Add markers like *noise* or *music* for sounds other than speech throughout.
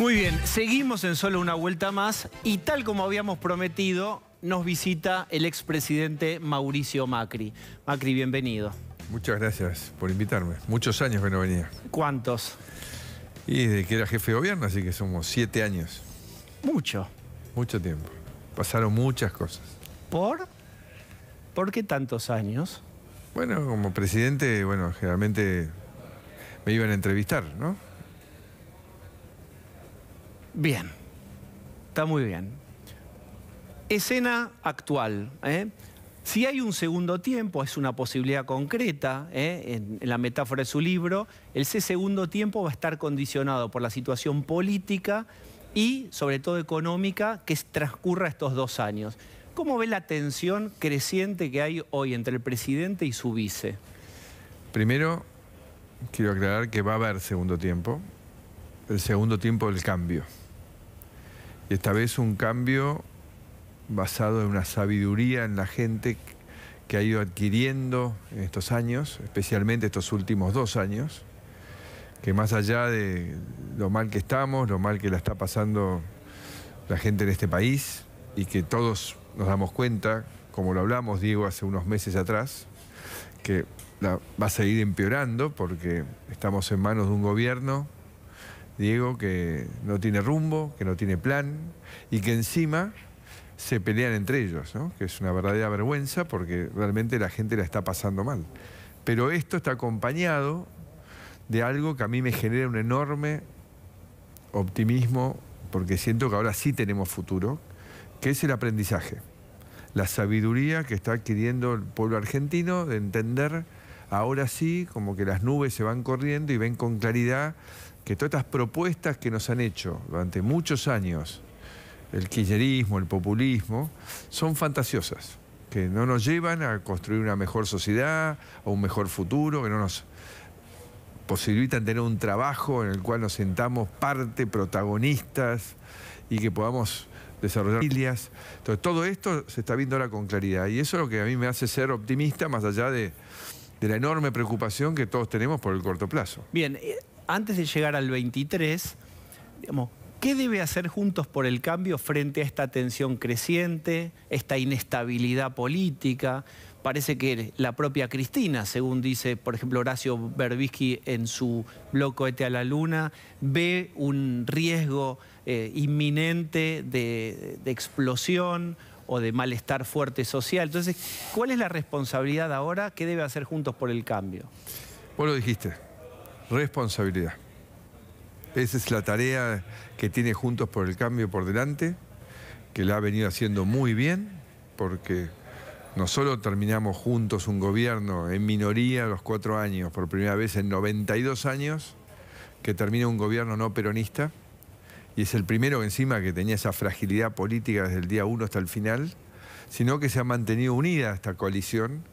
Muy bien, seguimos en solo una vuelta más y tal como habíamos prometido, nos visita el expresidente Mauricio Macri. Macri, bienvenido. Muchas gracias por invitarme. Muchos años que no venía. ¿Cuántos? Y desde que era jefe de gobierno, así que somos siete años. Mucho. Mucho tiempo. Pasaron muchas cosas. ¿Por? ¿Por qué tantos años? Bueno, como presidente, bueno, generalmente me iban a entrevistar, ¿no? Bien, está muy bien. Escena actual. ¿eh? Si hay un segundo tiempo, es una posibilidad concreta, ¿eh? en, la metáfora de su libro, el ese segundo tiempo va a estar condicionado por la situación política y sobre todo económica que transcurra estos dos años. ¿Cómo ve la tensión creciente que hay hoy entre el presidente y su vice? Primero, quiero aclarar que va a haber segundo tiempo, el segundo tiempo del cambio. Y esta vez un cambio basado en una sabiduría en la gente que ha ido adquiriendo en estos años, especialmente estos últimos dos años, que más allá de lo mal que estamos, lo mal que la está pasando la gente en este país, y que todos nos damos cuenta, como lo hablamos, Diego, hace unos meses atrás, que la, va a seguir empeorando porque estamos en manos de un gobierno Diego, que no tiene rumbo, que no tiene plan y que encima se pelean entre ellos, que es una verdadera vergüenza porque realmente la gente la está pasando mal. Pero esto está acompañado de algo que a mí me genera un enorme optimismo porque siento que ahora sí tenemos futuro, que es el aprendizaje, la sabiduría que está adquiriendo el pueblo argentino de entender ahora sí como que las nubes se van corriendo y ven con claridad que todas estas propuestas que nos han hecho durante muchos años, el kirchnerismo, el populismo, son fantasiosas, que no nos llevan a construir una mejor sociedad, o un mejor futuro, que no nos posibilitan tener un trabajo en el cual nos sentamos parte, protagonistas y que podamos desarrollar familias. Entonces, todo esto se está viendo ahora con claridad y eso es lo que a mí me hace ser optimista más allá de, de la enorme preocupación que todos tenemos por el corto plazo. Bien, eh, antes de llegar al 23, digamos, ¿qué debe hacer Juntos por el Cambio frente a esta tensión creciente, esta inestabilidad política? Parece que la propia Cristina, según dice, por ejemplo, Horacio Berbisky en su blog Cohete a la Luna, ve un riesgo eh, inminente de, de explosión o de malestar fuerte social. Entonces, ¿cuál es la responsabilidad ahora? ¿Qué debe hacer Juntos por el Cambio? Vos lo dijiste, responsabilidad. Esa es la tarea que tiene Juntos por el Cambio por delante, que la ha venido haciendo muy bien, porque no solo terminamos juntos un gobierno en minoría los cuatro años, por primera vez en 92 años, que termina un gobierno no peronista, y es el primero encima que tenía esa fragilidad política desde el día uno hasta el final, sino que se ha mantenido unida esta coalición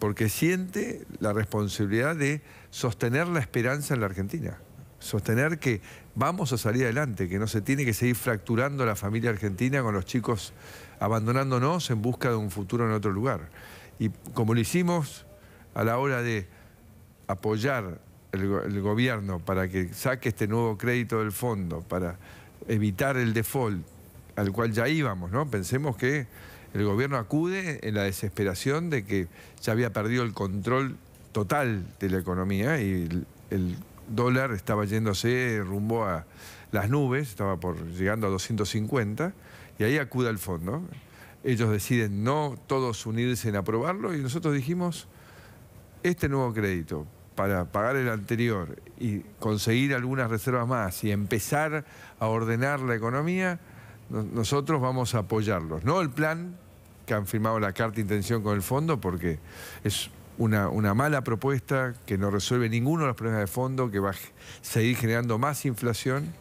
porque siente la responsabilidad de sostener la esperanza en la Argentina, sostener que vamos a salir adelante, que no se tiene que seguir fracturando la familia argentina con los chicos abandonándonos en busca de un futuro en otro lugar. Y como lo hicimos a la hora de apoyar el, gobierno para que saque este nuevo crédito del fondo, para evitar el default al cual ya íbamos, ¿no? Pensemos que el gobierno acude en la desesperación de que ya había perdido el control total de la economía y el, dólar estaba yéndose rumbo a las nubes, estaba por llegando a 250, y ahí acude al fondo. Ellos deciden no todos unirse en aprobarlo y nosotros dijimos, este nuevo crédito para pagar el anterior y conseguir algunas reservas más y empezar a ordenar la economía, nosotros vamos a apoyarlos. No el plan que han firmado la carta de intención con el fondo porque es una, mala propuesta que no resuelve ninguno de los problemas de fondo, que va a seguir generando más inflación,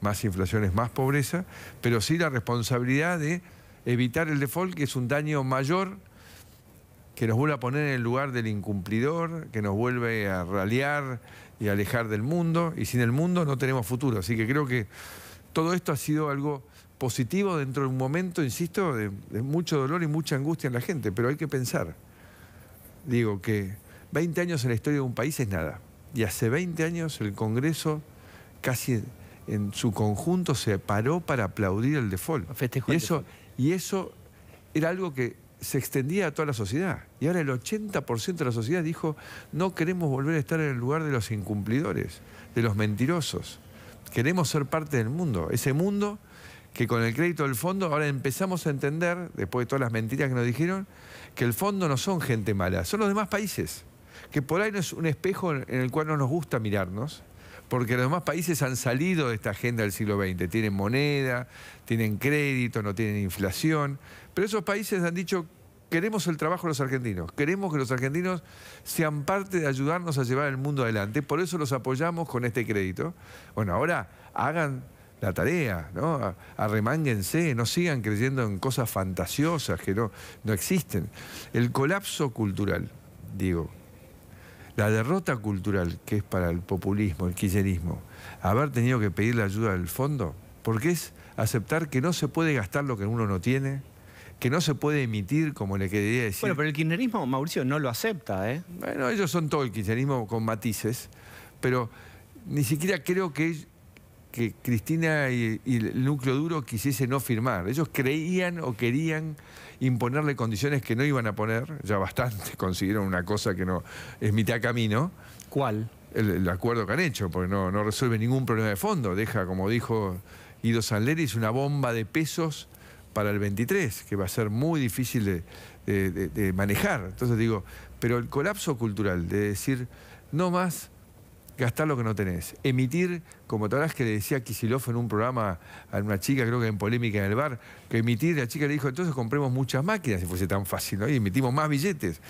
más inflación es más pobreza, pero sí la responsabilidad de evitar el default, que es un daño mayor que nos vuelve a poner en el lugar del incumplidor, que nos vuelve a ralear y alejar del mundo, y sin el mundo no tenemos futuro. Así que creo que todo esto ha sido algo positivo dentro de un momento, insisto, de, mucho dolor y mucha angustia en la gente, pero hay que pensar. Digo que 20 años en la historia de un país es nada. Y hace 20 años el Congreso casi en su conjunto se paró para aplaudir el default. eso, default. y eso era algo que se extendía a toda la sociedad. Y ahora el 80% de la sociedad dijo, no queremos volver a estar en el lugar de los incumplidores, de los mentirosos. Queremos ser parte del mundo. Ese mundo que con el crédito del fondo ahora empezamos a entender, después de todas las mentiras que nos dijeron, que el fondo no son gente mala, son los demás países, que por ahí no es un espejo en el cual no nos gusta mirarnos, porque los demás países han salido de esta agenda del siglo XX, tienen moneda, tienen crédito, no tienen inflación, pero esos países han dicho, queremos el trabajo de los argentinos, queremos que los argentinos sean parte de ayudarnos a llevar el mundo adelante, por eso los apoyamos con este crédito. Bueno, ahora hagan la tarea, ¿no? Arremánguense, no sigan creyendo en cosas fantasiosas que no, no existen. El colapso cultural, digo, la derrota cultural que es para el populismo, el kirchnerismo, haber tenido que pedir la ayuda del fondo, porque es aceptar que no se puede gastar lo que uno no tiene, que no se puede emitir, como le quería decir. Bueno, pero el kirchnerismo, Mauricio, no lo acepta, ¿eh? Bueno, ellos son todo el kirchnerismo con matices, pero ni siquiera creo que que Cristina y, el núcleo duro quisiese no firmar. Ellos creían o querían imponerle condiciones que no iban a poner, ya bastante *laughs* consiguieron una cosa que no es mitad camino. ¿Cuál? El, acuerdo que han hecho, porque no, no resuelve ningún problema de fondo, deja, como dijo Ido Sanleris, una bomba de pesos para el 23, que va a ser muy difícil de manejar. Entonces digo, pero el colapso cultural, de decir, no más gastar lo que no tenés. Emitir, como te que le decía Kisilov en un programa a una chica, creo que en polémica en el bar, que emitir, la chica le dijo, entonces compremos muchas máquinas, si fuese tan fácil, ¿no? y emitimos más billetes.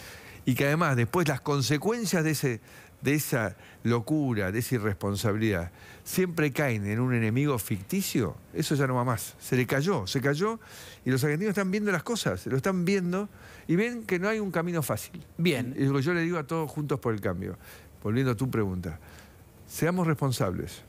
Y que además después las consecuencias de, ese, de esa locura, de esa irresponsabilidad, siempre caen en un enemigo ficticio, eso ya no va más. Se le cayó, se cayó, y los argentinos están viendo las cosas, lo están viendo, y ven que no hay un camino fácil. Bien. Y yo le digo a todos juntos por el cambio volviendo a tu pregunta, Seamos responsables.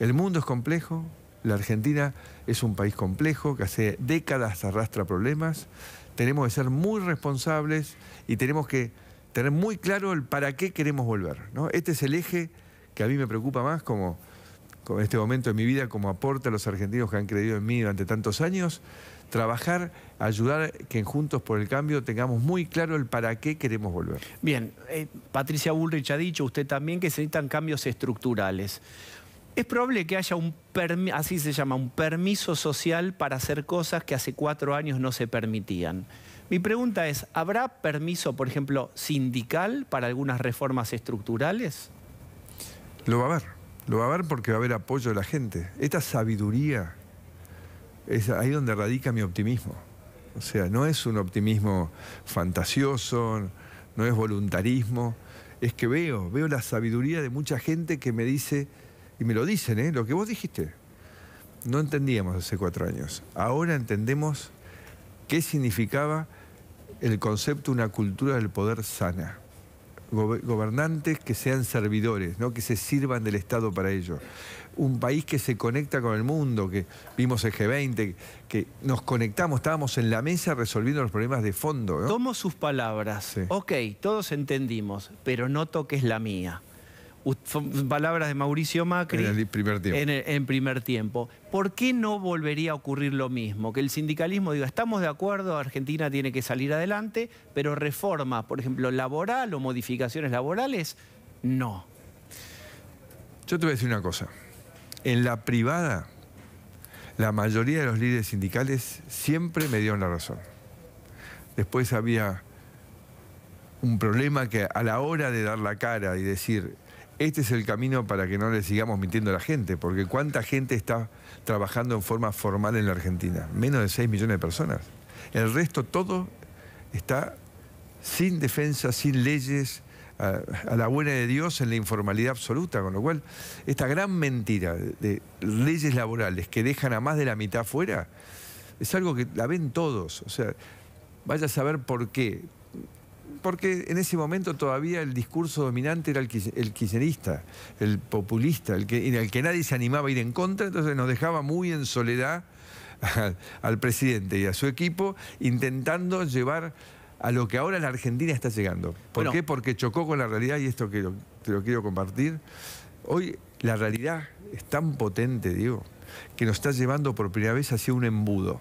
El mundo es complejo, la Argentina es un país complejo que hace décadas arrastra problemas. Tenemos que ser muy responsables y tenemos que tener muy claro el para qué queremos volver. ¿no? Este es el eje que a mí me preocupa más como, este momento de mi vida, como aporte a los argentinos que han creído en mí durante tantos años trabajar, ayudar que Juntos por el Cambio tengamos muy claro el para qué queremos volver. Bien, eh, Patricia Bullrich ha dicho usted también que se necesitan cambios estructurales. Es probable que haya un, así se llama, un permiso social para hacer cosas que hace cuatro años no se permitían. Mi pregunta es, ¿habrá permiso, por ejemplo, sindical para algunas reformas estructurales? Lo va a haber, lo va a haber porque va a haber apoyo de la gente. Esta sabiduría es ahí donde radica mi optimismo. O sea, no es un optimismo fantasioso, no es voluntarismo, es que veo, veo la sabiduría de mucha gente que me dice, y me lo dicen, ¿eh? lo que vos dijiste. No entendíamos hace cuatro años. Ahora entendemos qué significaba el concepto de una cultura del poder sana. Gobernantes que sean servidores, no que se sirvan del Estado para ello un país que se conecta con el mundo, que vimos el G20, que nos conectamos, estábamos en la mesa resolviendo los problemas de fondo. ¿no? Tomo sus palabras. Ok, todos entendimos, pero no toques la mía. palabras de Mauricio Macri. En primer tiempo. En, en, primer tiempo. ¿Por qué no volvería a ocurrir lo mismo? Que el sindicalismo diga, estamos de acuerdo, Argentina tiene que salir adelante, pero reforma, por ejemplo, laboral o modificaciones laborales, no. Yo te voy a decir una cosa. En la privada, la mayoría de los líderes sindicales siempre me dieron la razón. Después había un problema que a la hora de dar la cara y decir, este es el camino para que no le sigamos mintiendo a la gente, porque ¿cuánta gente está trabajando en forma formal en la Argentina? Menos de 6 millones de personas. El resto todo está sin defensa, sin leyes, a, la buena de Dios en la informalidad absoluta, con lo cual esta gran mentira de leyes laborales que dejan a más de la mitad fuera es algo que la ven todos. O sea, vaya a saber por qué. Porque en ese momento todavía el discurso dominante era el, el el populista, el que, en el que nadie se animaba a ir en contra, entonces nos dejaba muy en soledad *laughs* al presidente y a su equipo intentando llevar a lo que ahora la Argentina está llegando. ¿Por qué? Porque chocó con la realidad y esto que te lo quiero compartir. Hoy la realidad es tan potente, digo, que nos está llevando por primera vez hacia un embudo.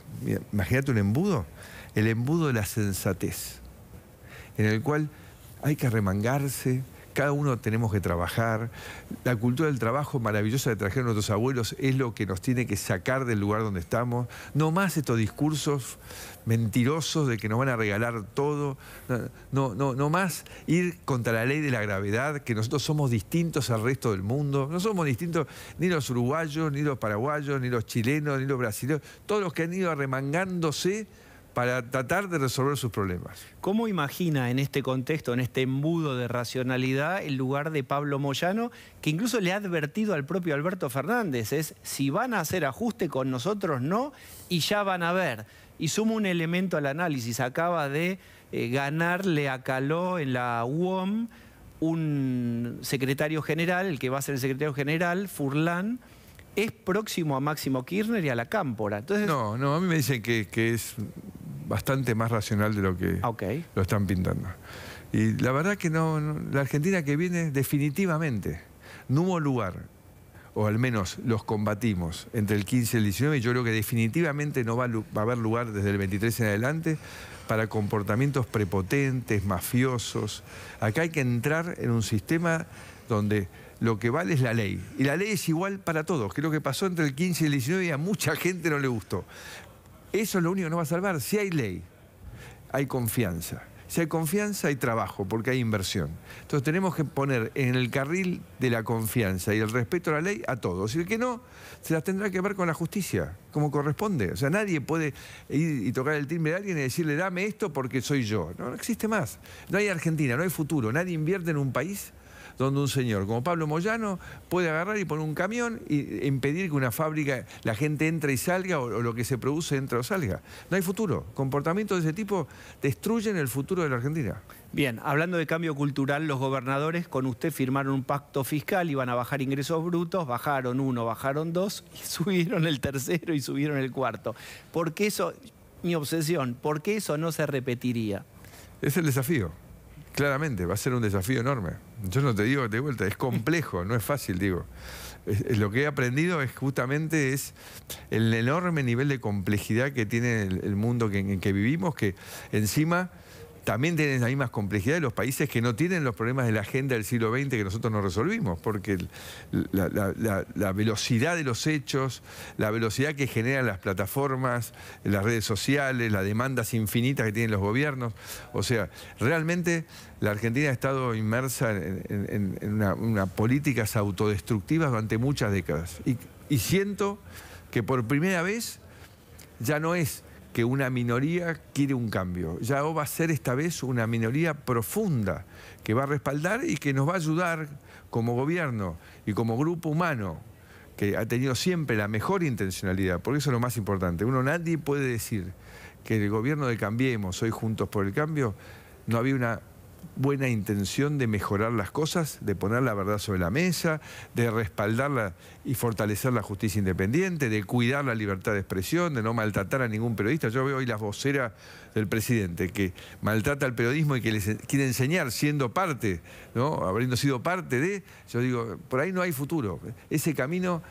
imagínate un embudo, el embudo de la sensatez, en el cual hay que remangarse. Cada uno tenemos que trabajar. La cultura del trabajo maravillosa que trajeron nuestros abuelos es lo que nos tiene que sacar del lugar donde estamos. No más estos discursos mentirosos de que nos van a regalar todo. No, no más ir contra la ley de la gravedad, que nosotros somos distintos al resto del mundo. No somos distintos ni los uruguayos, ni los paraguayos, ni los chilenos, ni los brasileños. Todos los que han ido arremangándose para tratar de resolver sus problemas. ¿Cómo imagina en este contexto, en este embudo de racionalidad, el lugar de Pablo Moyano, que incluso le ha advertido al propio Alberto Fernández, es si van a hacer ajuste con nosotros, no, y ya van a ver? Y sumo un elemento al análisis, acaba de eh, ganar le acaló en la UOM un secretario general, el que va a ser el secretario general, Furlan, es próximo a Máximo Kirchner y a la Cámpora. Entonces... No, no, a mí me dicen que, es bastante más racional de lo que ah, lo están pintando. Y la verdad que no, la Argentina que viene definitivamente, no hubo lugar, o al menos los combatimos entre el 15 y el 19, y yo creo que definitivamente no va a haber lugar desde el 23 en adelante para comportamientos prepotentes, mafiosos. Acá hay que entrar en un sistema donde lo que vale es la ley. Y la ley es igual para todos. Creo que pasó entre el 15 y el 19 y a mucha gente no le gustó. Eso es lo único que nos va a salvar. Si hay ley, hay confianza. Si hay confianza, hay trabajo, porque hay inversión. Entonces tenemos que poner en el carril de la confianza y el respeto a la ley a todos. Y el que no, se las tendrá que ver con la justicia, como corresponde. O sea, nadie puede ir y tocar el timbre de alguien y decirle, dame esto porque soy yo. No, no existe más. No hay Argentina, no hay futuro. Nadie invierte en un país donde un señor como Pablo Moyano puede agarrar y poner un camión y e impedir que una fábrica, la gente entre y salga o, lo que se produce entre o salga. No hay futuro. Comportamientos de ese tipo destruyen el futuro de la Argentina. Bien, hablando de cambio cultural, los gobernadores con usted firmaron un pacto fiscal, iban a bajar ingresos brutos, bajaron uno, bajaron dos, *laughs* y subieron el tercero y subieron el cuarto. ¿Por qué eso, mi obsesión, por qué eso no se repetiría? Es el desafío. Claramente, va a ser un desafío enorme. Yo no te digo de vuelta, es complejo, no es fácil, digo. lo que he aprendido es justamente es el enorme nivel de complejidad que tiene el, mundo en que vivimos, que encima también tienen las mismas complejidades los países que no tienen los problemas de la agenda del siglo XX que nosotros no resolvimos, porque la, velocidad de los hechos, la velocidad que generan las plataformas, las redes sociales, las demandas infinitas que tienen los gobiernos. O sea, realmente la Argentina ha estado inmersa en, una, políticas autodestructivas durante muchas décadas. Y, y siento que por primera vez ya no es que una minoría quiere un cambio. ya va a ser esta vez una minoría profunda que va a respaldar y que nos va a ayudar como gobierno y como grupo humano que ha tenido siempre la mejor intencionalidad, porque eso es lo más importante. Uno nadie puede decir que el gobierno de Cambiemos, hoy Juntos por el Cambio, no había una buena intención de mejorar las cosas, de poner la verdad sobre la mesa, de respaldarla y fortalecer la justicia independiente, de cuidar la libertad de expresión, de no maltratar a ningún periodista. Yo veo hoy las voceras del presidente que maltrata al periodismo y que les quiere enseñar siendo parte, ¿no? habiendo sido parte de, yo digo, por ahí no hay futuro. Ese camino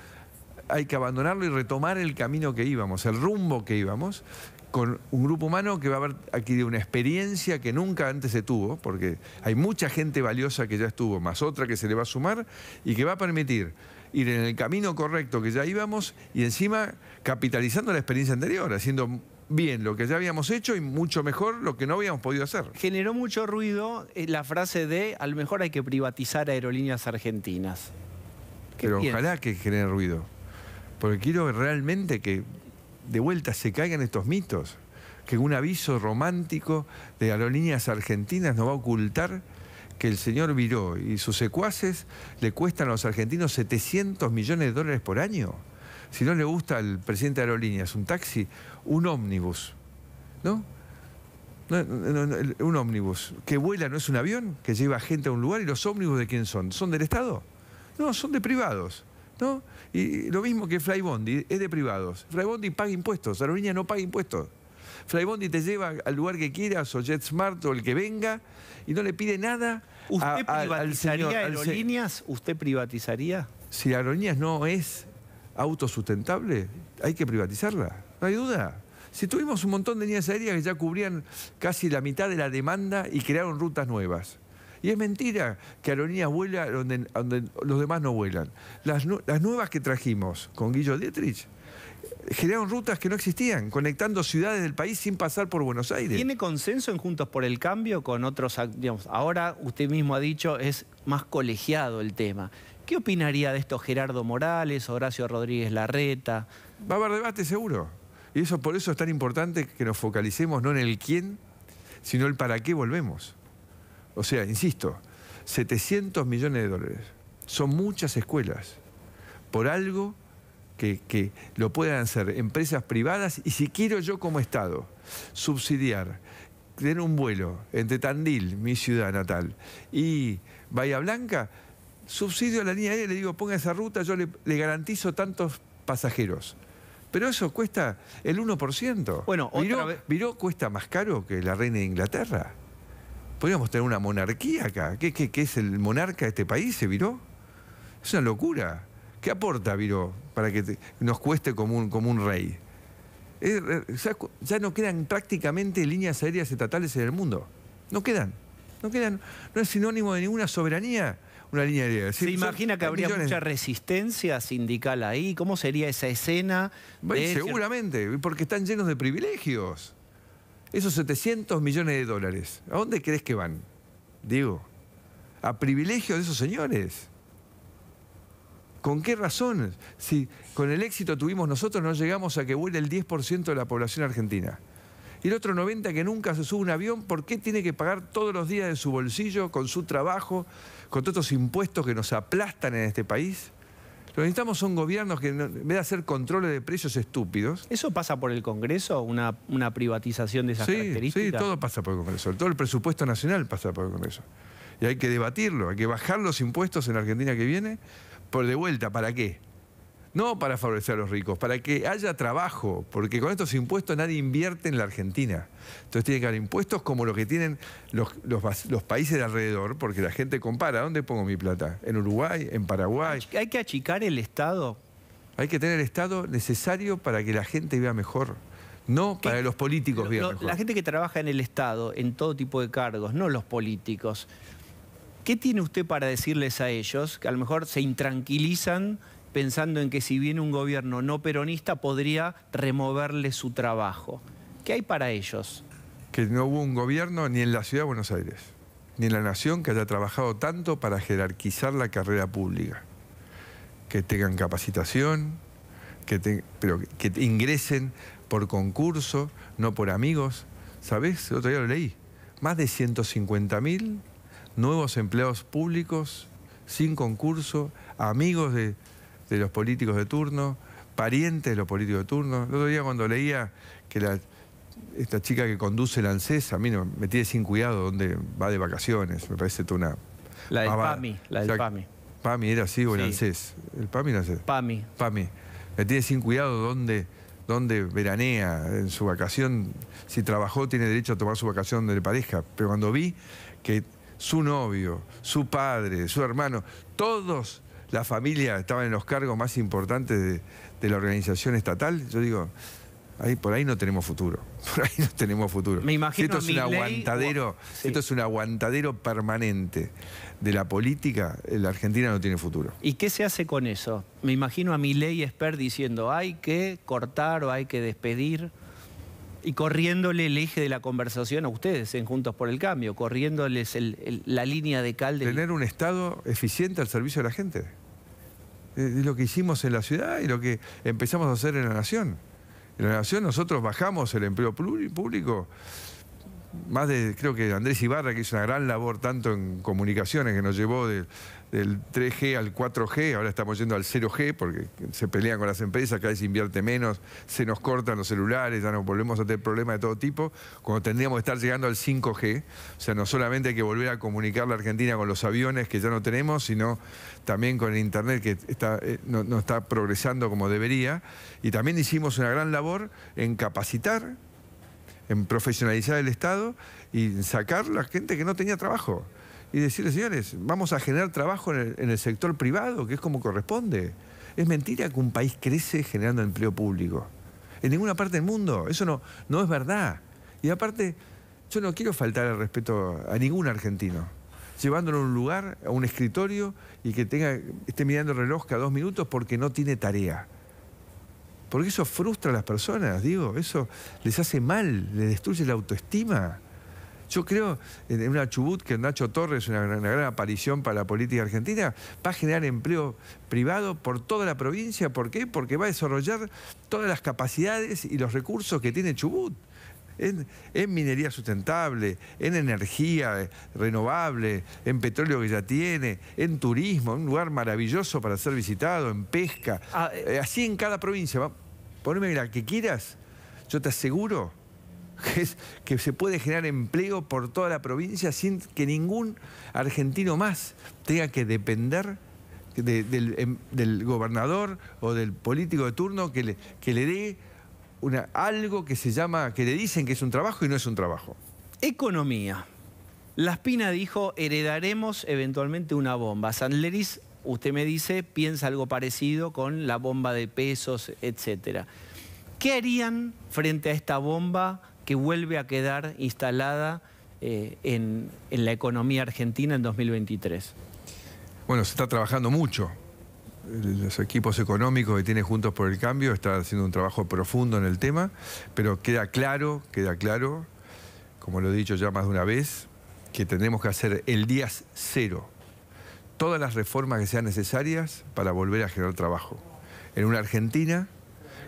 hay que abandonarlo y retomar el camino que íbamos, el rumbo que íbamos, con un grupo humano que va a haber adquirido una experiencia que nunca antes se tuvo, porque hay mucha gente valiosa que ya estuvo, más otra que se le va a sumar y que va a permitir ir en el camino correcto que ya íbamos y encima capitalizando la experiencia anterior, haciendo bien lo que ya habíamos hecho y mucho mejor lo que no habíamos podido hacer. Generó mucho ruido eh, la frase de a lo mejor hay que privatizar aerolíneas argentinas. Pero ojalá que genere ruido, porque quiero realmente que de vuelta se caigan estos mitos, que un aviso romántico de aerolíneas argentinas nos va a ocultar que el señor Viró y sus secuaces le cuestan a los argentinos 700 millones de dólares por año. Si no le gusta al presidente de aerolíneas un taxi, un ómnibus, ¿no? un ómnibus que vuela no es un avión, que lleva gente a un lugar y los ómnibus de quién son? ¿Son del Estado? No, son de privados. ¿no? Y lo mismo que Flybondi, es de privados. Flybondi paga impuestos, Aerolíneas no paga impuestos. Flybondi te lleva al lugar que quieras, o JetSmart, o el que venga, y no le pide nada. ¿Usted privatizaría aerolíneas? ¿Usted privatizaría? Si aerolíneas no es autosustentable, hay que privatizarla, no hay duda. Si tuvimos un montón de líneas aéreas que ya cubrían casi la mitad de la demanda y crearon rutas nuevas. Y es mentira que aerolíneas vuela donde, los demás no vuelan. Las, nuevas que trajimos con Guillo Dietrich eh, generaron rutas que no existían, conectando ciudades del país sin pasar por Buenos Aires. ¿Tiene consenso en Juntos por el Cambio con otros, digamos, ahora usted mismo ha dicho es más colegiado el tema? ¿Qué opinaría de esto Gerardo Morales, Horacio Rodríguez Larreta? Va a haber debate seguro. Y eso por eso es tan importante que nos focalicemos no en el quién, sino el para qué volvemos. O sea, insisto, 700 millones de dólares. Son muchas escuelas. Por algo que, lo puedan hacer empresas privadas y si quiero yo como Estado subsidiar, tener un vuelo entre Tandil, mi ciudad natal, y Bahía Blanca, subsidio a la línea aérea, le digo, ponga esa ruta, yo le, garantizo tantos pasajeros. Pero eso cuesta el 1%. Bueno, otra viró cuesta más caro que la reina de Inglaterra. Podríamos tener una monarquía acá. ¿Qué, es el monarca de este país, se viró? Es una locura. ¿Qué aporta, Viró, para que nos cueste como un, rey? Eh, ya, no quedan prácticamente líneas aéreas estatales en el mundo. No quedan. No quedan. No es sinónimo de ninguna soberanía una línea aérea. ¿Se, imagina que habría mucha resistencia sindical ahí? ¿Cómo sería esa escena? Seguramente, porque están llenos de privilegios. Esos 700 millones de dólares, ¿a dónde crees que van? Digo, a privilegio de esos señores. ¿Con qué razón? Si con el éxito tuvimos nosotros, no llegamos a que vuele el 10% de la población argentina. Y el otro 90% que nunca se sube un avión, ¿por qué tiene que pagar todos los días de su bolsillo, con su trabajo, con todos estos impuestos que nos aplastan en este país? Lo que necesitamos son gobiernos que, en vez de hacer controles de precios estúpidos... ¿Eso pasa por el Congreso, una, una privatización de esas características? Sí, todo pasa por el Congreso. Todo el presupuesto nacional pasa por el Congreso. Y hay que debatirlo, hay que bajar los impuestos en la Argentina que viene, por de vuelta, ¿para qué? No para favorecer a los ricos, para que haya trabajo, porque con estos impuestos nadie invierte en la Argentina. Entonces tiene que haber impuestos como los que tienen los, países de alrededor, porque la gente compara, ¿dónde pongo mi plata? ¿En Uruguay? ¿En Paraguay? ¿Hay que achicar el Estado? Hay que tener el Estado necesario para que la gente vea mejor. No para que los políticos vean mejor. La gente que trabaja en el Estado, en todo tipo de cargos, no los políticos. ¿Qué tiene usted para decirles a ellos que a lo mejor se intranquilizan pensando en que si viene un gobierno no peronista podría removerle su trabajo. ¿Qué hay para ellos? Que no hubo un gobierno ni en la ciudad de Buenos Aires, ni en la nación que haya trabajado tanto para jerarquizar la carrera pública. Que tengan capacitación, que, pero que ingresen por concurso, no por amigos. ¿Sabés? otro día lo leí. Más de 150.000 nuevos empleados públicos sin concurso, amigos de de los políticos de turno, parientes de los políticos de turno. El otro día cuando leía que esta chica que conduce la ANSES, a mí no, me tiene sin cuidado dónde va de vacaciones, me parece tú una... La del PAMI, la del PAMI. PAMI era así o el ANSES. ¿El PAMI no sé. PAMI. PAMI. Me tiene sin cuidado dónde donde veranea en su vacación. Si trabajó, tiene derecho a tomar su vacación de pareja. Pero cuando vi que su novio, su padre, su hermano, todos la familia estaba en los cargos más importantes de, la organización estatal, yo digo, Ahí, por ahí no tenemos futuro. *laughs* Por ahí no tenemos futuro. Me imagino. esto es un aguantadero, esto es un aguantadero permanente de la política, eh, la Argentina no tiene futuro. ¿Y qué se hace con eso? Me imagino a mi ley Esper diciendo hay que cortar o hay que despedir y corriéndole el eje de la conversación a ustedes en Juntos por el Cambio, corriéndoles la línea de calde. Tener un Estado eficiente al servicio de la gente. Es lo que hicimos en la ciudad y lo que empezamos a hacer en la nación. En la nación nosotros bajamos el empleo público más de, creo que Andrés Ibarra, que hizo una gran labor tanto en comunicaciones, que nos llevó del 3G al 4G, ahora estamos yendo al 0G, porque se pelean con las empresas, cada vez invierte menos, se nos cortan los celulares, ya nos volvemos a tener problemas de todo tipo, cuando tendríamos que estar llegando al 5G. O sea, no solamente hay que volver a comunicar la Argentina con los aviones que ya no tenemos, sino también con el Internet que eh, no está progresando como debería. Y también hicimos una gran labor en capacitar en profesionalizar el Estado y sacar la gente que no tenía trabajo. Y decirle, señores, vamos a generar trabajo en el, sector privado, que es como corresponde. Es mentira que un país crece generando empleo público. En ninguna parte del mundo. Eso no, no es verdad. Y aparte, yo no quiero faltar el respeto a ningún argentino llevándolo a un lugar, a un escritorio y que tenga, esté mirando el reloj cada dos minutos porque no tiene tarea. Porque eso frustra a las personas, digo, eso les hace mal, les destruye la autoestima. Yo creo en una Chubut que Nacho Torres, una, una, gran aparición para la política argentina, va a generar empleo privado por toda la provincia. ¿Por qué? Porque va a desarrollar todas las capacidades y los recursos que tiene Chubut en, minería sustentable, en energía renovable, en petróleo que ya tiene, en turismo, un lugar maravilloso para ser visitado, en pesca. Ah, eh, así en cada provincia. Poneme la que quieras, yo te aseguro que, se puede generar empleo por toda la provincia sin que ningún argentino más tenga que depender del, em, del, gobernador o del político de turno que le, que le dé algo que se llama, que le dicen que es un trabajo y no es un trabajo. Economía. Laspina dijo, heredaremos eventualmente una bomba. Sandleris, usted me dice, piensa algo parecido con la bomba de pesos, etc. ¿Qué harían frente a esta bomba que vuelve a quedar instalada eh, en, en la economía argentina en 2023? Bueno, se está trabajando mucho eh, los equipos económicos que tiene Juntos por el Cambio están haciendo un trabajo profundo en el tema, pero queda claro, queda claro, como lo he dicho ya más de una vez, que tenemos que hacer el día cero todas las reformas que sean necesarias para volver a generar trabajo. En una Argentina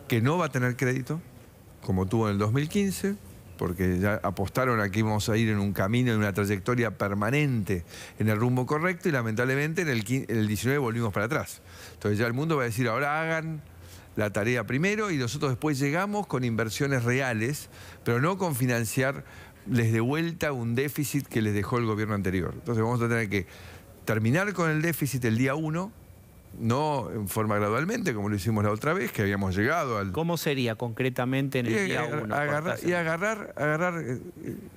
que no va a tener crédito, como tuvo en el 2015, porque ya apostaron a que íbamos a ir en un camino, en una trayectoria permanente, en el rumbo correcto, y lamentablemente en el, 19 volvimos para atrás. Entonces ya el mundo va a decir, ahora hagan la tarea primero y nosotros después llegamos con inversiones reales, pero no con financiar de vuelta un déficit que les dejó el gobierno anterior. Entonces vamos a tener que terminar con el déficit el día 1, no en forma gradualmente, como lo hicimos la otra vez, que habíamos llegado al... ¿Cómo sería concretamente en el y día agarrar, uno? y agarrar,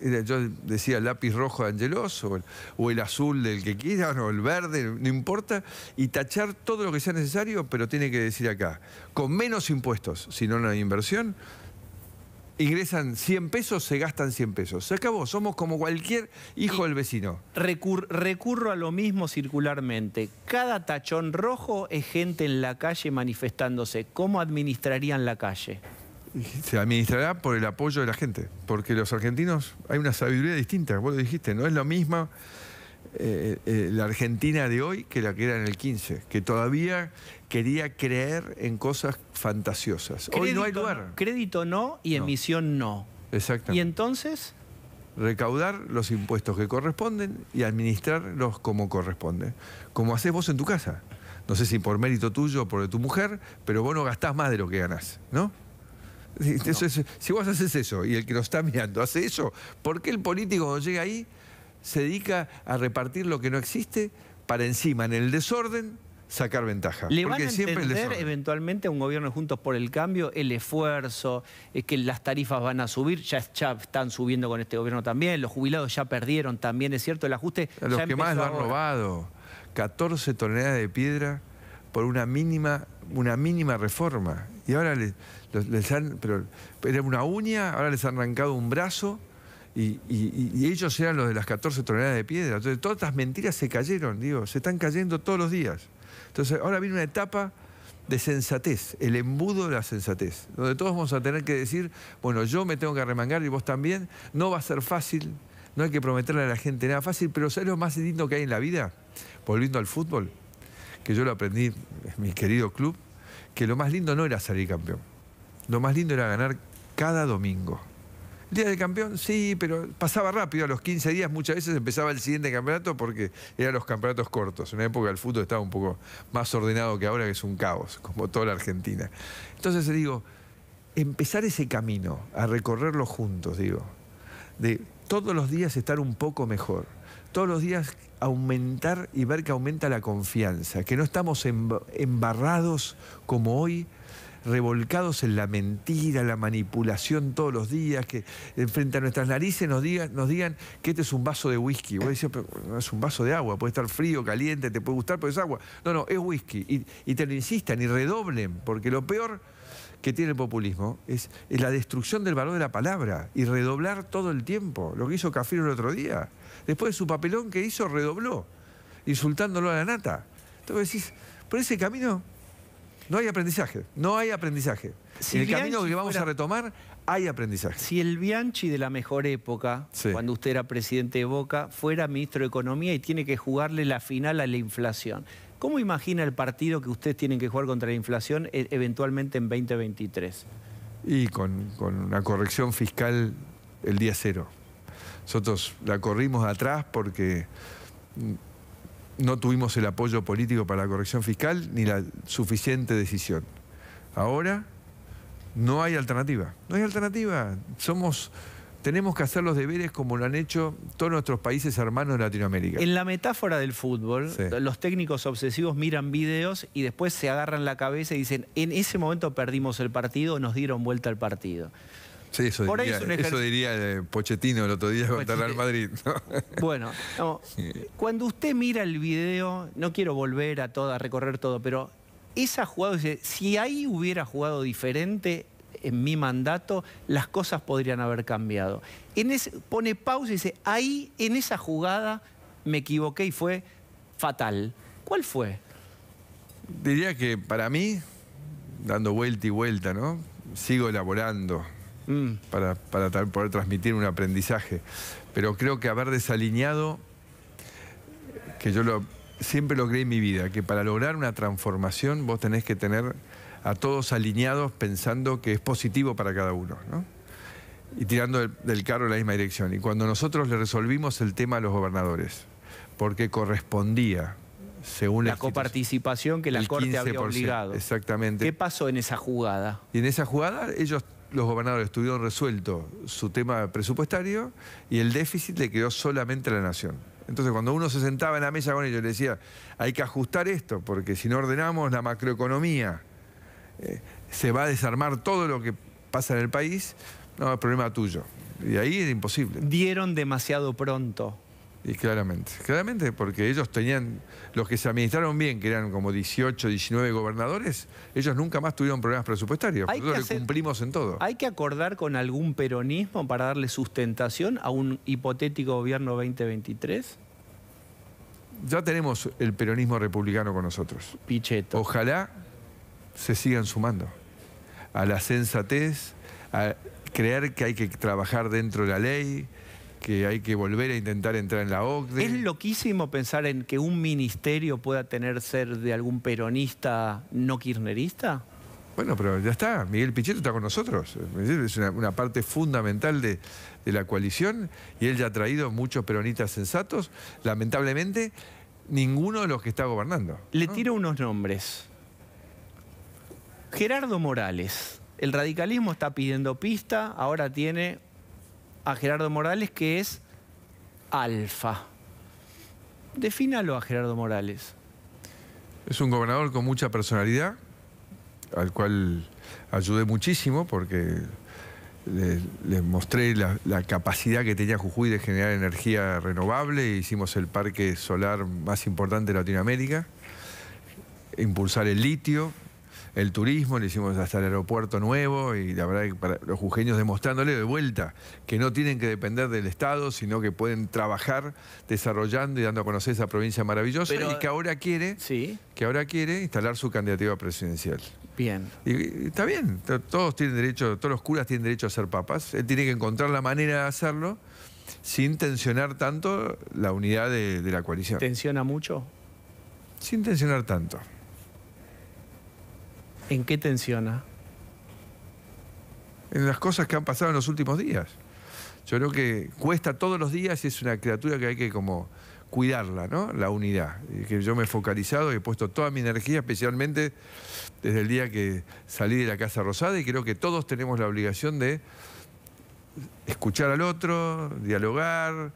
eh, yo decía lápiz rojo de Angelos, o el, o el azul del que quieran, o el verde, no importa, y tachar todo lo que sea necesario, pero tiene que decir acá, con menos impuestos, si no, no hay inversión, ingresan 100 pesos, se gastan 100 pesos. Se acabó, somos como cualquier hijo del vecino. recurro a lo mismo circularmente. Cada tachón rojo es gente en la calle manifestándose. ¿Cómo administrarían la calle? Se administrará por el apoyo de la gente, porque los argentinos hay una sabiduría distinta, vos lo dijiste, no es lo mismo eh, eh, la Argentina de hoy que la que era en el 15, que todavía quería creer en cosas fantasiosas. hoy no hay lugar. Crédito no y emisión no. Exactamente. ¿Y entonces? Recaudar los impuestos que corresponden y administrarlos como corresponde. Como haces vos en tu casa. No sé si por mérito tuyo o por de tu mujer, pero vos no gastás más de lo que ganás, ¿no? si vos haces eso y el que lo está mirando hace eso, ¿por qué el político cuando llega ahí se dedica a repartir lo que no existe para encima, en el desorden, sacar ventaja. ¿Le van a entender eventualmente a un gobierno de Juntos por el Cambio el esfuerzo, es eh, que las tarifas van a subir, ya, están subiendo con este gobierno también, los jubilados ya perdieron también, es cierto, el ajuste... los que más lo han robado, 14 toneladas de piedra por una mínima, una mínima reforma. Y ahora les, les han... Pero era una uña, ahora les han arrancado un brazo... Y, ellos eran los de las 14 toneladas de piedra. Entonces, todas estas mentiras se cayeron, digo, se están cayendo todos los días. Entonces, ahora viene una etapa de sensatez, el embudo de la sensatez, donde todos vamos a tener que decir, bueno, yo me tengo que arremangar y vos también, no va a ser fácil, no hay que prometerle a la gente nada fácil, pero ¿sabes lo más lindo que hay en la vida? Volviendo al fútbol, que yo lo aprendí en mi querido club, que lo más lindo no era salir campeón, lo más lindo era ganar cada domingo. Día de campeón, sí, pero pasaba rápido. A los 15 días muchas veces empezaba el siguiente campeonato porque eran los campeonatos cortos. En una época el fútbol estaba un poco más ordenado que ahora, que es un caos, como toda la Argentina. Entonces digo, empezar ese camino, a recorrerlo juntos, digo, de todos los días estar un poco mejor, todos los días aumentar y ver que aumenta la confianza, que no estamos embarrados como hoy revolcados en la mentira, la manipulación todos los días, que eh, frente a nuestras narices nos digan, nos digan que este es un vaso de whisky. Vos decís, pero no es un vaso de agua, puede estar frío, caliente, te puede gustar, pero es agua. No, no, es whisky. Y, te lo insistan y redoblen, porque lo peor que tiene el populismo es, la destrucción del valor de la palabra y redoblar todo el tiempo. Lo que hizo Cafiro el otro día. Después de su papelón que hizo, redobló, insultándolo a la nata. Entonces decís, por ese camino no hay aprendizaje, no hay aprendizaje. Si en el camino que vamos a retomar hay aprendizaje. Si el Bianchi de la mejor época, cuando usted era presidente de Boca, fuera ministro de Economía y tiene que jugarle la final a la inflación, ¿cómo imagina el partido que ustedes tienen que jugar contra la inflación e, eventualmente en 2023? Y con, con una corrección fiscal el día cero. Nosotros la corrimos atrás porque no tuvimos el apoyo político para la corrección fiscal ni la suficiente decisión. Ahora no hay alternativa. No hay alternativa. Somos, tenemos que hacer los deberes como lo han hecho todos nuestros países hermanos de Latinoamérica. En la metáfora del fútbol, los técnicos obsesivos miran videos y después se agarran la cabeza y dicen, en ese momento perdimos el partido, nos dieron vuelta al partido. Sí, eso diría, eso diría eh, Pochettino el otro día contra Real Madrid. *laughs* Bueno, cuando usted mira el video, no quiero volver a, toda, a recorrer todo, pero esa jugada, si ahí hubiera jugado diferente en mi mandato, las cosas podrían haber cambiado. En ese, pone pausa y dice, ahí en esa jugada me equivoqué y fue fatal. ¿Cuál fue? Diría que para mí, dando vuelta y vuelta, ¿no? Sigo elaborando, Mm. para, poder transmitir un aprendizaje. Pero creo que haber desalineado, que yo siempre lo creí en mi vida, que para lograr una transformación vos tenés que tener a todos alineados pensando que es positivo para cada uno, ¿no? Y tirando del, carro en la misma dirección. Y cuando nosotros le resolvimos el tema a los gobernadores, porque correspondía, según la, la coparticipación que la Corte había obligado. Exactamente. ¿Qué pasó en esa jugada? Y en esa jugada ellos los gobernadores tuvieron resuelto su tema presupuestario y el déficit le quedó solamente a la nación. Entonces, cuando uno se sentaba en la mesa con ellos y le decía, hay que ajustar esto, porque si no ordenamos la macroeconomía, eh, se va a desarmar todo lo que pasa en el país, no, es problema tuyo. Y ahí es imposible. Dieron demasiado pronto y claramente, claramente, porque ellos tenían, los que se administraron bien, que eran como 18, 19 gobernadores, ellos nunca más tuvieron problemas presupuestarios. nosotros cumplimos en todo. Hay que acordar con algún peronismo para darle sustentación a un hipotético gobierno 2023. Ya tenemos el peronismo republicano con nosotros. Picheto. Ojalá se sigan sumando a la sensatez, a creer que hay que trabajar dentro de la ley, que hay que volver a intentar entrar en la OCDE. Es loquísimo pensar en que un ministerio pueda tener ser de algún peronista no kirchnerista. Bueno, pero ya está, Miguel Pichetto está con nosotros. Es una, parte fundamental de, la coalición y él ya ha traído muchos peronistas sensatos. Lamentablemente, ninguno de los que está gobernando. Le tiro unos nombres. Gerardo Morales. El radicalismo está pidiendo pista, ahora tiene a Gerardo Morales que es alfa. Defínalo a Gerardo Morales. Es un gobernador con mucha personalidad, al cual ayudé muchísimo porque le, mostré la, la, capacidad que tenía Jujuy de generar energía renovable, hicimos el parque solar más importante de Latinoamérica, impulsar el litio, el turismo, le hicimos hasta el aeropuerto nuevo y la verdad los jujeños demostrándole de vuelta que no tienen que depender del Estado, sino que pueden trabajar desarrollando y dando a conocer esa provincia maravillosa y que ahora quiere, que ahora quiere instalar su candidatura presidencial. Bien. Y, está bien, todos tienen derecho, todos los curas tienen derecho a ser papas. Él tiene que encontrar la manera de hacerlo sin tensionar tanto la unidad de la coalición. ¿Tensiona mucho? Sin tensionar tanto. ¿En qué tensiona? En las cosas que han pasado en los últimos días. Yo creo que cuesta todos los días y es una criatura que hay que como cuidarla, ¿no? La unidad. Que yo me he focalizado y he puesto toda mi energía, especialmente desde el día que salí de la Casa Rosada, y creo que todos tenemos la obligación de escuchar al otro, dialogar,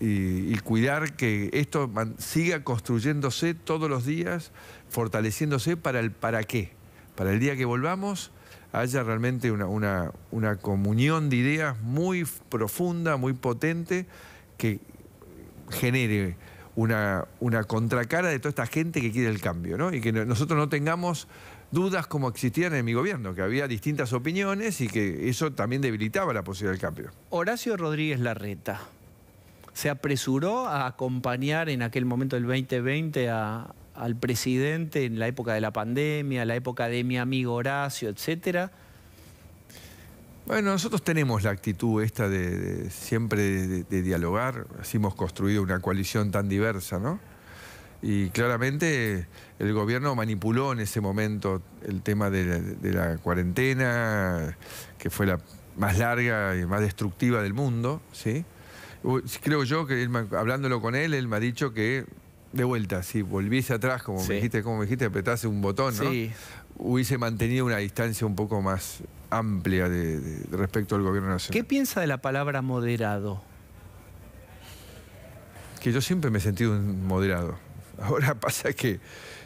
y, cuidar que esto siga construyéndose todos los días, fortaleciéndose para el para qué, para el día que volvamos haya realmente una, comunión de ideas muy profunda, muy potente, que genere una, una, contracara de toda esta gente que quiere el cambio, ¿no? Y que nosotros no tengamos dudas como existían en mi gobierno, que había distintas opiniones y que eso también debilitaba la posibilidad del cambio. Horacio Rodríguez Larreta, se apresuró a acompañar en aquel momento del 2020 al presidente en la época de la pandemia, la época de mi amigo Horacio, etcétera. Bueno, nosotros tenemos la actitud esta de, siempre de, dialogar, así hemos construido una coalición tan diversa, ¿no? Y claramente el gobierno manipuló en ese momento el tema de la cuarentena, que fue la más larga y más destructiva del mundo, ¿sí? creo yo que hablándolo con él, él me ha dicho que, de vuelta, si volviese atrás, como me dijiste, como me dijiste, apretase un botón, ¿no? Sí. Hubiese mantenido una distancia un poco más amplia respecto al gobierno nacional. ¿Qué piensa de la palabra moderado? Que yo siempre me he sentido un moderado. Ahora *laughs* pasa que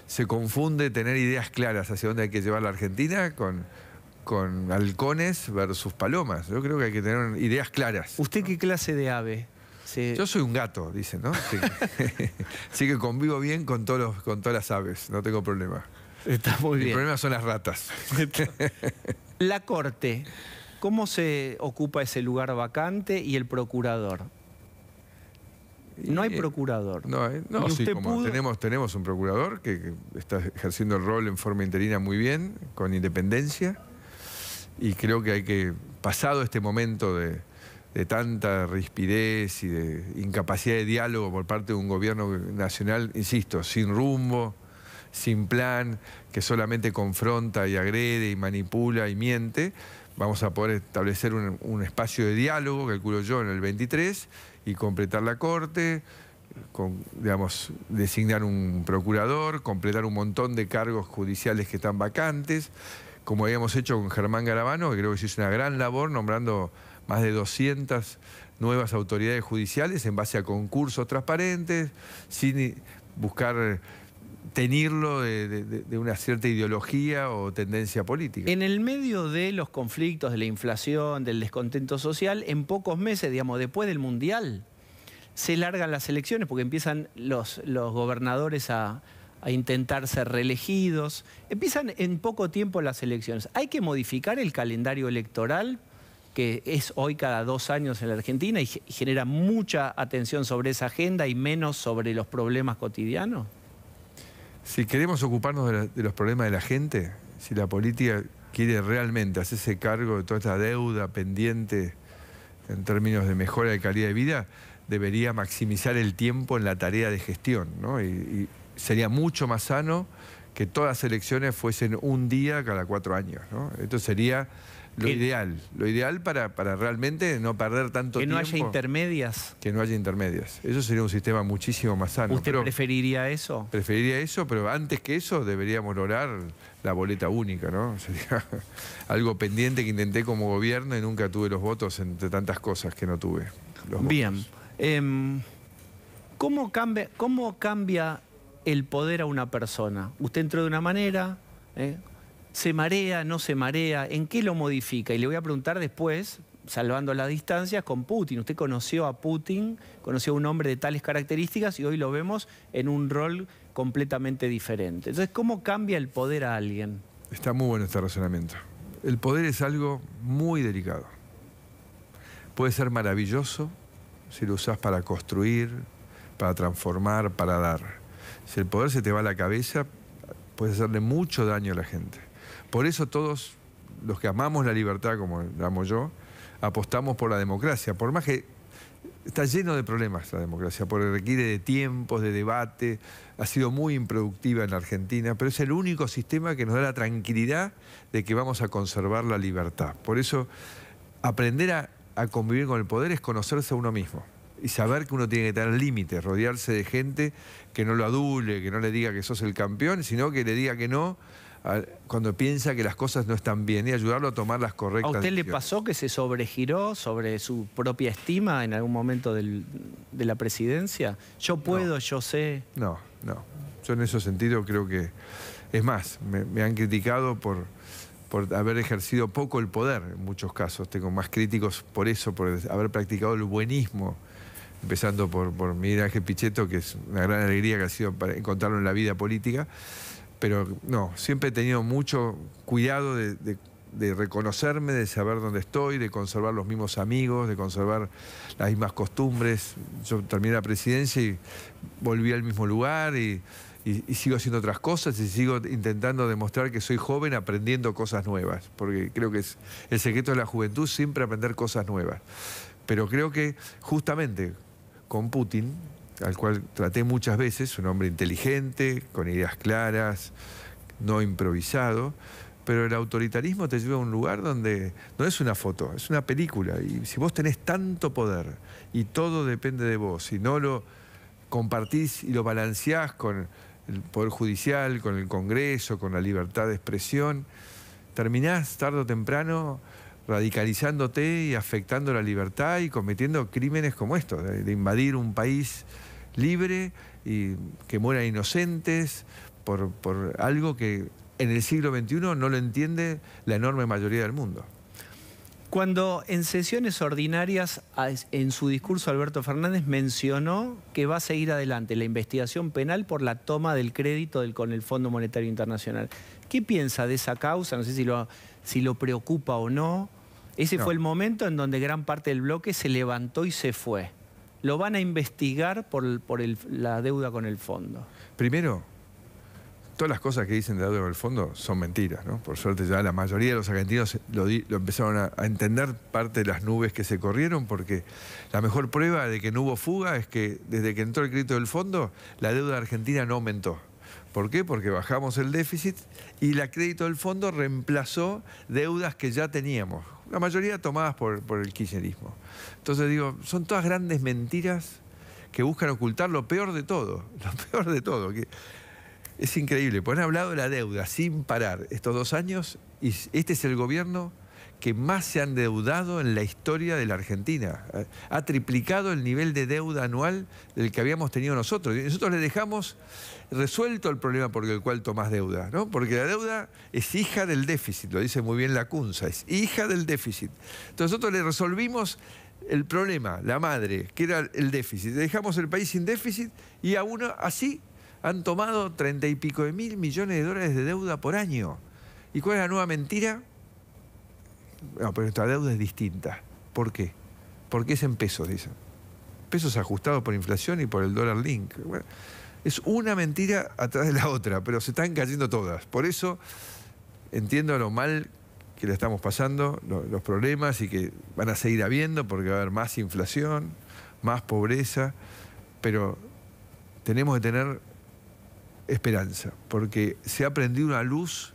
se confunde tener ideas claras hacia dónde hay que llevar la Argentina con con halcones versus palomas. Yo creo que hay que tener ideas claras. ¿Usted qué clase de ave? Yo soy un gato, dice, ¿no? *laughs* Así que, convivo bien con, todos con todas las aves, no tengo problema. Está muy bien. El problema son las ratas. *laughs* La corte, ¿cómo se ocupa ese lugar vacante y el procurador? No hay procurador. No, sí, tenemos, tenemos un procurador que está ejerciendo el rol en forma interina muy bien, con independencia y creo que hay que, pasado este momento de, tanta rispidez y de incapacidad de diálogo por parte de un gobierno nacional, insisto, sin rumbo, sin plan, que solamente confronta y agrede y manipula y miente, vamos a poder establecer un, espacio de diálogo, calculo yo, en el 23 y completar la Corte, con, digamos, designar un procurador, completar un montón de cargos judiciales que están vacantes como habíamos hecho con Germán Garabano, que creo que se hizo una gran labor nombrando más de 200 nuevas autoridades judiciales en base a concursos transparentes, sin buscar tenerlo de, una cierta ideología o tendencia política. En el medio de los conflictos, de la inflación, del descontento social, en pocos meses, digamos, después del Mundial, se largan las elecciones porque empiezan los gobernadores a, a intentar ser reelegidos. Empiezan en poco tiempo las elecciones. Hay que modificar el calendario electoral que es hoy cada dos años en la Argentina y genera mucha atención sobre esa agenda y menos sobre los problemas cotidianos? Si queremos ocuparnos de, los problemas de la gente, si la política quiere realmente hacerse cargo de toda esta deuda pendiente en términos de mejora de calidad de vida, debería maximizar el tiempo en la tarea de gestión ¿no? sería mucho más sano que todas las elecciones fuesen un día cada cuatro años. ¿no? Esto sería lo ideal, lo ideal para, para, realmente no perder tanto tiempo. Que no haya intermedias. Que no haya intermedias. Eso sería un sistema muchísimo más sano. ¿Usted preferiría eso? Preferiría eso, pero antes que eso deberíamos lograr la boleta única, ¿no? *laughs* Sería algo pendiente que intenté como gobierno y nunca tuve los votos entre tantas cosas que no tuve. Bien. Em, ¿cómo, cambia, ¿Cómo cambia el poder a una persona? Usted entró de una manera, ¿eh? ¿se marea, no se marea? ¿En qué lo modifica? Y le voy a preguntar después, salvando las distancias, con Putin. Usted conoció a Putin, conoció a un hombre de tales características y hoy lo vemos en un rol completamente diferente. Entonces, ¿cómo cambia el poder a alguien? Está muy bueno este razonamiento. El poder es algo muy delicado. Puede ser maravilloso si lo usas para construir, para transformar, para dar. Si el poder se te va a la cabeza, puedes hacerle mucho daño a la gente. Por eso todos los que amamos la libertad, como la amo yo, apostamos por la democracia. Por más que está lleno de problemas la democracia, porque requiere de tiempos, de debate, ha sido muy improductiva en Argentina, pero es el único sistema que nos da la tranquilidad de que vamos a conservar la libertad. Por eso, aprender a, a convivir con el poder es conocerse a uno mismo y saber que uno tiene que tener límites, rodearse de gente que no lo adule, que no le diga que sos el campeón, sino que le diga que no cuando piensa que las cosas no están bien y ayudarlo a tomar las correctas. ¿A usted le pasó que se sobregiró sobre su propia estima en algún momento de la presidencia? Yo puedo, yo sé. No, no. Yo en ese sentido creo que... Es más, me, han criticado por, por haber ejercido poco el poder en muchos casos. Tengo más críticos por eso, por haber practicado el buenismo empezando por, por Miguel Ángel Pichetto, que es una gran alegría que ha sido para encontrarlo en la vida política. Pero no, siempre he tenido mucho cuidado de, reconocerme, de saber dónde estoy, de conservar los mismos amigos, de conservar las mismas costumbres. Yo terminé la presidencia y volví al mismo lugar y, sigo haciendo otras cosas y sigo intentando demostrar que soy joven aprendiendo cosas nuevas, porque creo que es el secreto de la juventud siempre aprender cosas nuevas. Pero creo que justamente con Putin, al cual traté muchas veces, un hombre inteligente, con ideas claras, no improvisado, pero el autoritarismo te lleva a un lugar donde no es una foto, es una película. Y si vos tenés tanto poder y todo depende de vos, y no lo compartís y lo balanceás con el Poder Judicial, con el Congreso, con la libertad de expresión, terminás tarde o temprano radicalizándote y afectando la libertad y cometiendo crímenes como estos, de, invadir un país libre y que muera inocentes por, algo que en el siglo XXI no lo entiende la enorme mayoría del mundo. Cuando en sesiones ordinarias, en su discurso Alberto Fernández mencionó que va a seguir adelante la investigación penal por la toma del crédito con el Fondo Monetario Internacional. ¿Qué piensa de esa causa? No sé si si lo preocupa o no. Ese fue el momento en donde gran parte del bloque se levantó y se fue. Lo van a investigar por, la deuda con el fondo. Primero, todas las cosas que dicen de la deuda con el fondo son mentiras, ¿no? Por suerte ya la mayoría de los argentinos lo, empezaron a, a, entender parte de las nubes que se corrieron, porque la mejor prueba de que no hubo fuga es que desde que entró el crédito del fondo, la deuda argentina no aumentó. ¿Por qué? Porque bajamos el déficit y la crédito del fondo reemplazó deudas que ya teníamos, la mayoría tomadas por, el kirchnerismo. Entonces digo, son todas grandes mentiras que buscan ocultar lo peor de todo, *laughs* lo peor de todo. es increíble, pues han hablado de la deuda sin parar estos dos años y este es el gobierno que más se ha endeudado en la historia de la Argentina. Ha triplicado el nivel de deuda anual del que habíamos tenido nosotros. Nosotros le dejamos resuelto el problema por el cual tomás deuda, ¿no? Porque la deuda es hija del déficit, lo dice muy bien la CUNSA, es hija del déficit. Entonces nosotros le resolvimos el problema, la madre, que era el déficit. dejamos el país sin déficit y aún así han tomado treinta y pico de mil millones de dólares de deuda por año. ¿Y cuál es la nueva mentira? pero nuestra deuda es distinta. ¿Por qué? Porque es en pesos, dicen. Pesos ajustados por inflación y por el dólar link. Es una mentira atrás de la otra, pero se están cayendo todas. Por eso entiendo lo mal que le estamos pasando, los problemas y que van a seguir habiendo porque va a haber más inflación, más pobreza, pero tenemos que tener esperanza, porque se ha prendido una luz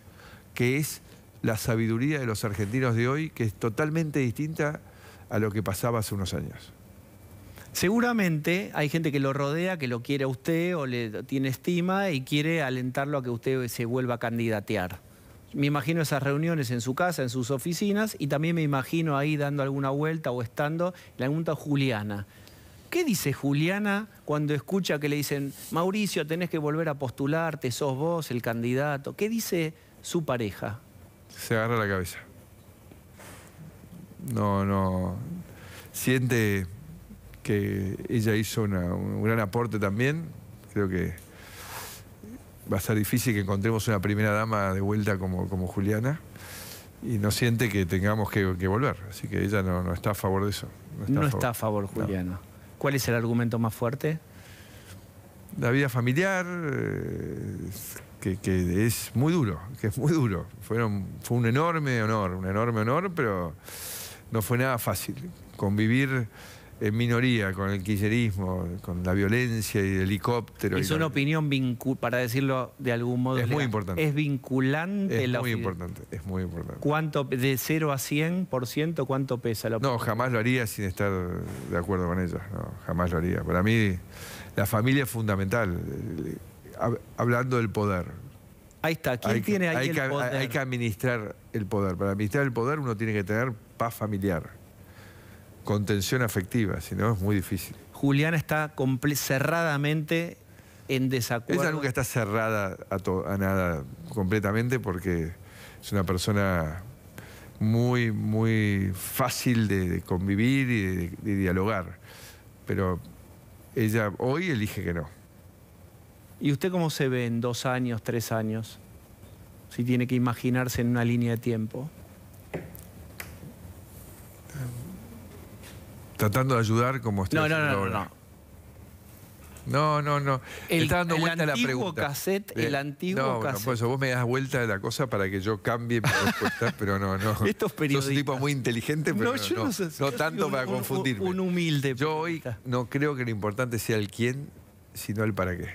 que es la sabiduría de los argentinos de hoy, que es totalmente distinta a lo que pasaba hace unos años. Seguramente hay gente que lo rodea, que lo quiere a usted o le tiene estima y quiere alentarlo a que usted se vuelva a candidatear. Me imagino esas reuniones en su casa, en sus oficinas, y también me imagino ahí dando alguna vuelta o estando en pregunta Juliana. ¿Qué dice Juliana cuando escucha que le dicen, Mauricio, tenés que volver a postularte, sos vos el candidato? ¿Qué dice su pareja? Se agarra la cabeza. No, no. Siente que ella hizo un gran aporte también. Creo que va a ser difícil que encontremos una primera dama de vuelta como, como Juliana y no siente que tengamos que, volver. Así que ella no, está a favor de eso. No está, a, favor. Juliana. ¿Cuál es el argumento más fuerte? La vida familiar, eh, que, es muy duro, que es muy duro. Fueron, fue un enorme honor, un enorme honor, pero no fue nada fácil. Convivir en minoría con el kirchnerismo, con la violencia y el helicóptero. Es una opinión, para decirlo de algún modo. Es muy importante. Es vinculante es la muy importante, es muy importante. ¿Cuánto, de 0 a 100%, cuánto pesa la opinión? No, jamás lo haría sin estar de acuerdo con ella jamás lo haría. Para mí, la familia es fundamental. Eh, hablando del poder. Ahí está. ¿Quién tiene ahí el poder? Hay que administrar el poder. Para administrar el poder uno tiene que tener paz familiar contención afectiva, si es muy difícil. Juliana está cerradamente en desacuerdo. Ella nunca está cerrada a, nada completamente porque es una persona muy, muy fácil de, convivir y de, de, dialogar. Pero ella hoy elige que no. ¿Y usted cómo se ve en dos años, tres años? Si tiene que imaginarse en una línea de tiempo. Tratando de ayudar como está no, no, no, no, no, no, no. El, Está dando antiguo la pregunta. Cassette, el antiguo no, cassette. No, por eso vos me das vuelta de la cosa para que yo cambie mi respuesta, *laughs* pero no, no. Estos periodistas. Sos un tipo muy inteligente, pero no, yo no, sé, no tanto para confundirme. Un, humilde. Yo hoy no creo que lo importante sea el quién, sino el para qué.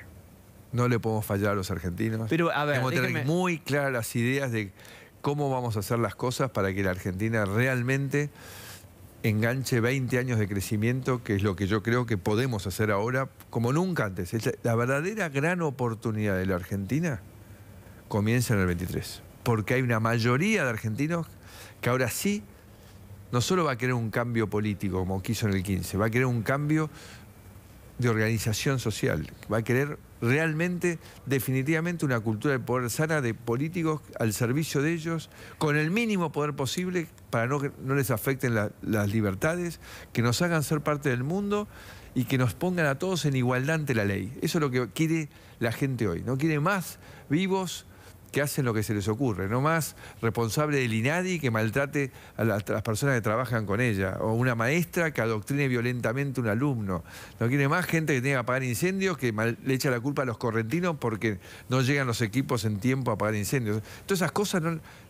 No le podemos fallar a los argentinos. Pero a ver, Tenemos que tener muy claras las ideas de cómo vamos a hacer las cosas para que la Argentina realmente enganche 20 años de crecimiento, que es lo que yo creo que podemos hacer ahora como nunca antes. La verdadera gran oportunidad de la Argentina comienza en el 23, porque hay una mayoría de argentinos que ahora sí no solo va a querer un cambio político como quiso en el 15, va a querer un cambio de organización social, va a querer realmente, definitivamente, una cultura de poder sana de políticos al servicio de ellos, con el mínimo poder posible para no que no les afecten las libertades, que nos hagan ser parte del mundo y que nos pongan a todos en igualdad ante la ley. Eso es lo que quiere la gente hoy. No quiere más vivos que hacen lo que se les ocurre, no más responsable del INADI que maltrate a, las personas que trabajan con ella, o una maestra que adoctrine violentamente un alumno. No quiere más gente que tenga que apagar incendios que le echa la culpa a los correntinos porque no llegan los equipos en tiempo a apagar incendios. Todas esas cosas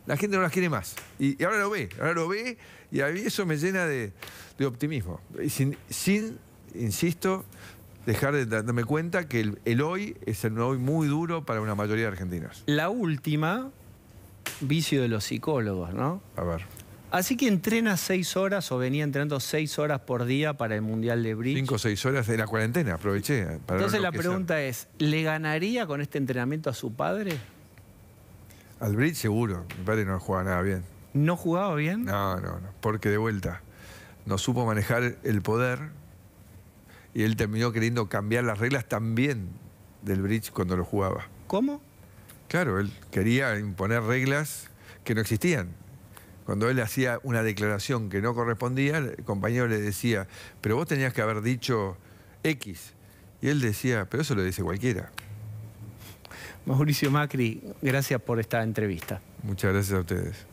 la gente no las quiere más. Y, ahora lo ve, ahora lo ve, y a mí eso me llena de, optimismo. sin, insisto, dejar de darme cuenta que el, hoy es el hoy muy duro para una mayoría de argentinos. La última, vicio de los psicólogos, ¿no? A ver. Así que entrena seis horas o venía entrenando seis horas por día para el Mundial de Bridge. Cinco o seis horas de la cuarentena, aproveché. Entonces la pregunta es, ¿le ganaría con este entrenamiento a su padre? Al Bridge seguro, mi padre no jugaba nada bien. ¿No jugaba bien? No, no, no, porque de vuelta no supo manejar el poder y él terminó queriendo cambiar las reglas también del bridge cuando lo jugaba. ¿Cómo? Claro, él quería imponer reglas que no existían. Cuando él hacía una declaración que no correspondía, el compañero le decía, pero vos tenías que haber dicho X. Y él decía, pero eso lo dice cualquiera. Mauricio Macri, gracias por esta entrevista. Muchas gracias a ustedes.